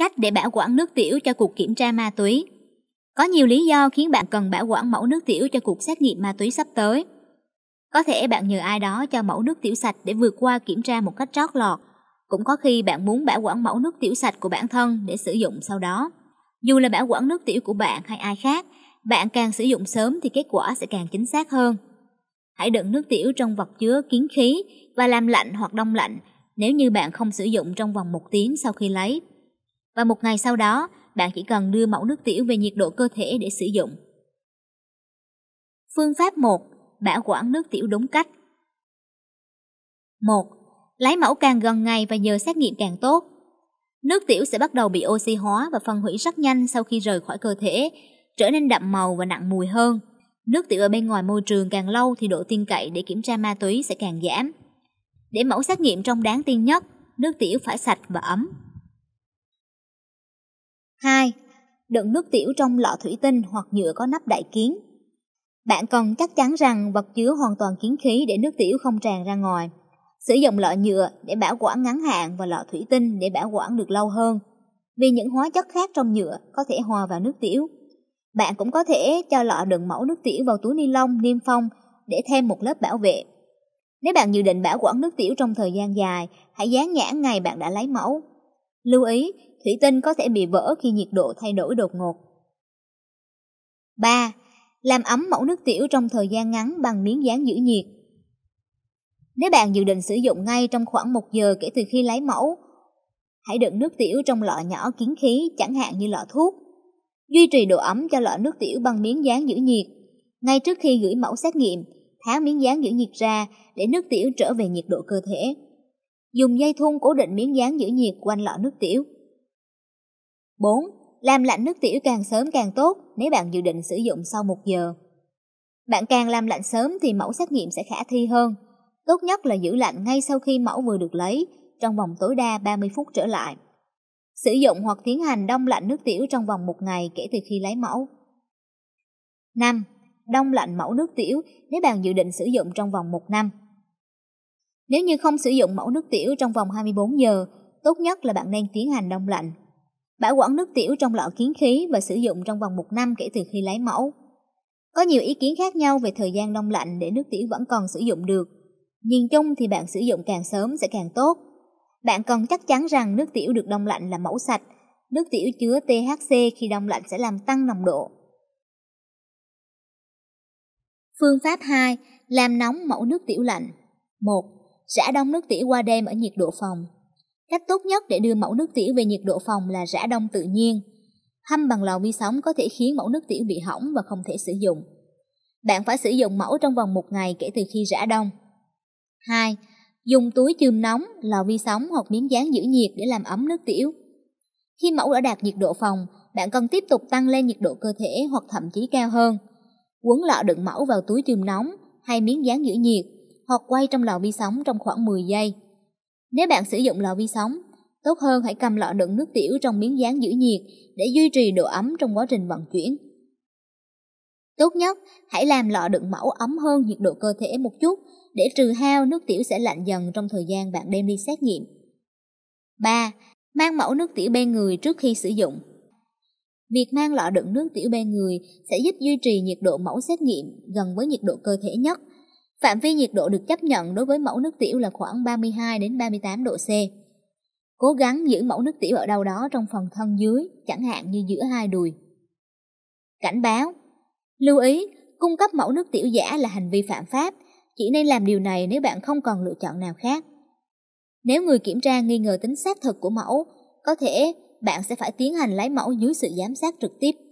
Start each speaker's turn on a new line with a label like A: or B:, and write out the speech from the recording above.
A: cách để bảo quản nước tiểu cho cuộc kiểm tra ma túy. Có nhiều lý do khiến bạn cần bảo quản mẫu nước tiểu cho cuộc xét nghiệm ma túy sắp tới. Có thể bạn nhờ ai đó cho mẫu nước tiểu sạch để vượt qua kiểm tra một cách trót lọt. Cũng có khi bạn muốn bảo quản mẫu nước tiểu sạch của bản thân để sử dụng sau đó. Dù là bảo quản nước tiểu của bạn hay ai khác, bạn càng sử dụng sớm thì kết quả sẽ càng chính xác hơn. Hãy đựng nước tiểu trong vật chứa kiến khí và làm lạnh hoặc đông lạnh nếu như bạn không sử dụng trong vòng một tiếng sau khi lấy. Và một ngày sau đó, bạn chỉ cần đưa mẫu nước tiểu về nhiệt độ cơ thể để sử dụng. Phương pháp 1. Bảo quản nước tiểu đúng cách 1. Lấy mẫu càng gần ngày và giờ xét nghiệm càng tốt. Nước tiểu sẽ bắt đầu bị oxy hóa và phân hủy rất nhanh sau khi rời khỏi cơ thể, trở nên đậm màu và nặng mùi hơn. Nước tiểu ở bên ngoài môi trường càng lâu thì độ tin cậy để kiểm tra ma túy sẽ càng giảm. Để mẫu xét nghiệm trong đáng tin nhất, nước tiểu phải sạch và ấm. 2. Đựng nước tiểu trong lọ thủy tinh hoặc nhựa có nắp đại kiến. Bạn cần chắc chắn rằng vật chứa hoàn toàn kiến khí để nước tiểu không tràn ra ngoài. Sử dụng lọ nhựa để bảo quản ngắn hạn và lọ thủy tinh để bảo quản được lâu hơn, vì những hóa chất khác trong nhựa có thể hòa vào nước tiểu. Bạn cũng có thể cho lọ đựng mẫu nước tiểu vào túi ni lông niêm phong để thêm một lớp bảo vệ. Nếu bạn dự định bảo quản nước tiểu trong thời gian dài, hãy dán nhãn ngày bạn đã lấy mẫu. Lưu ý, thủy tinh có thể bị vỡ khi nhiệt độ thay đổi đột ngột. 3. Làm ấm mẫu nước tiểu trong thời gian ngắn bằng miếng dán giữ nhiệt. Nếu bạn dự định sử dụng ngay trong khoảng 1 giờ kể từ khi lấy mẫu, hãy đựng nước tiểu trong lọ nhỏ kiến khí chẳng hạn như lọ thuốc. Duy trì độ ấm cho lọ nước tiểu bằng miếng dán giữ nhiệt. Ngay trước khi gửi mẫu xét nghiệm, tháo miếng dán giữ nhiệt ra để nước tiểu trở về nhiệt độ cơ thể. Dùng dây thun cố định miếng dán giữ nhiệt quanh lọ nước tiểu. 4. Làm lạnh nước tiểu càng sớm càng tốt nếu bạn dự định sử dụng sau 1 giờ. Bạn càng làm lạnh sớm thì mẫu xét nghiệm sẽ khả thi hơn. Tốt nhất là giữ lạnh ngay sau khi mẫu vừa được lấy, trong vòng tối đa 30 phút trở lại. Sử dụng hoặc tiến hành đông lạnh nước tiểu trong vòng 1 ngày kể từ khi lấy mẫu. 5. Đông lạnh mẫu nước tiểu nếu bạn dự định sử dụng trong vòng 1 năm. Nếu như không sử dụng mẫu nước tiểu trong vòng 24 giờ, tốt nhất là bạn nên tiến hành đông lạnh bảo quản nước tiểu trong lọ kiến khí và sử dụng trong vòng một năm kể từ khi lấy mẫu. Có nhiều ý kiến khác nhau về thời gian đông lạnh để nước tiểu vẫn còn sử dụng được. Nhìn chung thì bạn sử dụng càng sớm sẽ càng tốt. Bạn cần chắc chắn rằng nước tiểu được đông lạnh là mẫu sạch. Nước tiểu chứa THC khi đông lạnh sẽ làm tăng nồng độ. Phương pháp 2. Làm nóng mẫu nước tiểu lạnh 1. Rã đông nước tiểu qua đêm ở nhiệt độ phòng Cách tốt nhất để đưa mẫu nước tiểu về nhiệt độ phòng là rã đông tự nhiên. Hâm bằng lò vi sóng có thể khiến mẫu nước tiểu bị hỏng và không thể sử dụng. Bạn phải sử dụng mẫu trong vòng một ngày kể từ khi rã đông. 2. Dùng túi chườm nóng, lò vi sóng hoặc miếng dán giữ nhiệt để làm ấm nước tiểu. Khi mẫu đã đạt nhiệt độ phòng, bạn cần tiếp tục tăng lên nhiệt độ cơ thể hoặc thậm chí cao hơn. Quấn lọ đựng mẫu vào túi chườm nóng hay miếng dán giữ nhiệt hoặc quay trong lò vi sóng trong khoảng 10 giây. Nếu bạn sử dụng lò vi sóng, tốt hơn hãy cầm lọ đựng nước tiểu trong miếng dán giữ nhiệt để duy trì độ ấm trong quá trình vận chuyển. Tốt nhất, hãy làm lọ đựng mẫu ấm hơn nhiệt độ cơ thể một chút để trừ hao nước tiểu sẽ lạnh dần trong thời gian bạn đem đi xét nghiệm. 3. Mang mẫu nước tiểu bên người trước khi sử dụng. Việc mang lọ đựng nước tiểu bên người sẽ giúp duy trì nhiệt độ mẫu xét nghiệm gần với nhiệt độ cơ thể nhất. Phạm vi nhiệt độ được chấp nhận đối với mẫu nước tiểu là khoảng 32 đến 38 độ C. Cố gắng giữ mẫu nước tiểu ở đâu đó trong phần thân dưới, chẳng hạn như giữa hai đùi. Cảnh báo Lưu ý, cung cấp mẫu nước tiểu giả là hành vi phạm pháp, chỉ nên làm điều này nếu bạn không còn lựa chọn nào khác. Nếu người kiểm tra nghi ngờ tính xác thực của mẫu, có thể bạn sẽ phải tiến hành lấy mẫu dưới sự giám sát trực tiếp.